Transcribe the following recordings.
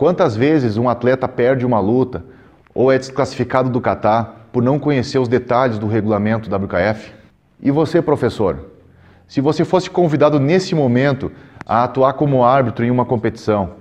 Quantas vezes um atleta perde uma luta ou é desclassificado do Catar por não conhecer os detalhes do regulamento WKF? E você, professor? Se você fosse convidado nesse momento a atuar como árbitro em uma competição,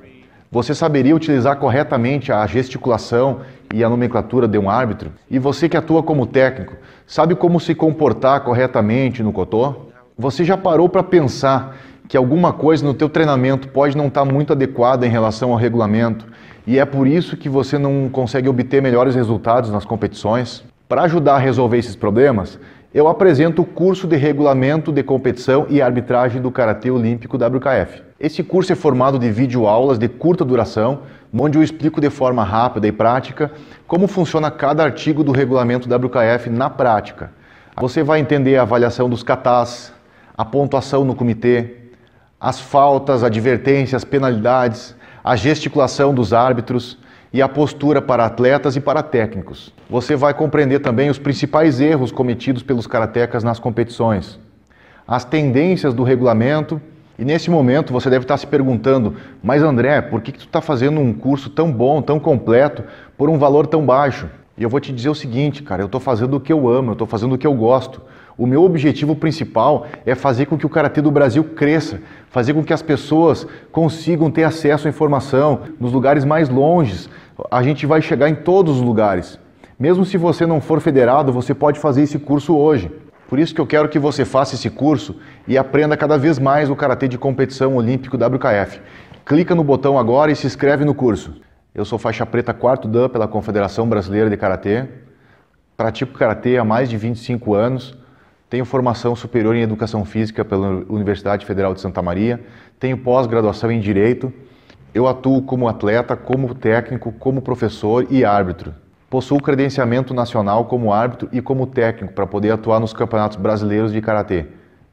você saberia utilizar corretamente a gesticulação e a nomenclatura de um árbitro? E você que atua como técnico, sabe como se comportar corretamente no cotô? Você já parou para pensar que alguma coisa no teu treinamento pode não estar tá muito adequada em relação ao regulamento e é por isso que você não consegue obter melhores resultados nas competições? Para ajudar a resolver esses problemas, eu apresento o curso de Regulamento de Competição e Arbitragem do Karatê Olímpico WKF. Esse curso é formado de videoaulas de curta duração, onde eu explico de forma rápida e prática como funciona cada artigo do regulamento WKF na prática. Você vai entender a avaliação dos katas, a pontuação no comitê, as faltas, advertências, penalidades, a gesticulação dos árbitros e a postura para atletas e para técnicos. Você vai compreender também os principais erros cometidos pelos karatecas nas competições, as tendências do regulamento. E nesse momento você deve estar se perguntando: mas André, por que, que tu está fazendo um curso tão bom, tão completo, por um valor tão baixo? E eu vou te dizer o seguinte, cara: eu estou fazendo o que eu amo, eu estou fazendo o que eu gosto. O meu objetivo principal é fazer com que o Karatê do Brasil cresça, fazer com que as pessoas consigam ter acesso à informação nos lugares mais longes. A gente vai chegar em todos os lugares. Mesmo se você não for federado, você pode fazer esse curso hoje. Por isso que eu quero que você faça esse curso e aprenda cada vez mais o Karatê de competição olímpico WKF. Clica no botão agora e se inscreve no curso. Eu sou faixa preta quarto dan pela Confederação Brasileira de Karatê. Pratico Karatê há mais de 25 anos. Tenho formação superior em Educação Física pela Universidade Federal de Santa Maria. Tenho pós-graduação em Direito. Eu atuo como atleta, como técnico, como professor e árbitro. Possuo credenciamento nacional como árbitro e como técnico para poder atuar nos campeonatos brasileiros de karatê.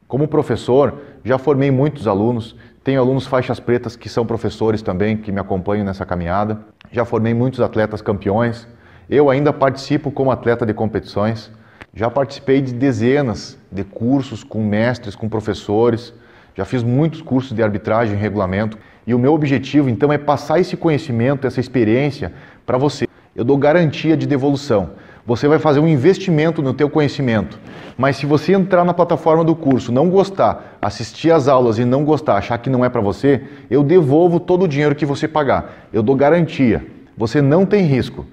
Como professor, já formei muitos alunos, tenho alunos faixas pretas que são professores também, que me acompanham nessa caminhada. Já formei muitos atletas campeões. Eu ainda participo como atleta de competições. Já participei de dezenas de cursos com mestres, com professores, já fiz muitos cursos de arbitragem e regulamento e o meu objetivo então é passar esse conhecimento, essa experiência para você. Eu dou garantia de devolução. Você vai fazer um investimento no teu conhecimento, mas se você entrar na plataforma do curso, não gostar, assistir às aulas e não gostar, achar que não é para você, eu devolvo todo o dinheiro que você pagar. Eu dou garantia. Você não tem risco.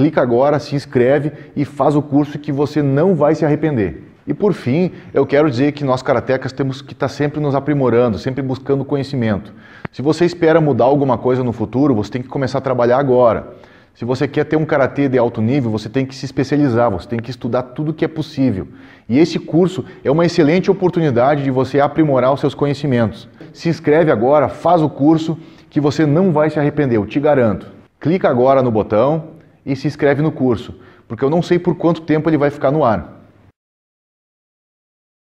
Clica agora, se inscreve e faz o curso que você não vai se arrepender. E por fim, eu quero dizer que nós karatecas temos que estar tá sempre nos aprimorando, sempre buscando conhecimento. Se você espera mudar alguma coisa no futuro, você tem que começar a trabalhar agora. Se você quer ter um karatê de alto nível, você tem que se especializar, você tem que estudar tudo que é possível. E esse curso é uma excelente oportunidade de você aprimorar os seus conhecimentos. Se inscreve agora, faz o curso que você não vai se arrepender, eu te garanto. Clica agora no botão e se inscreve no curso, porque eu não sei por quanto tempo ele vai ficar no ar.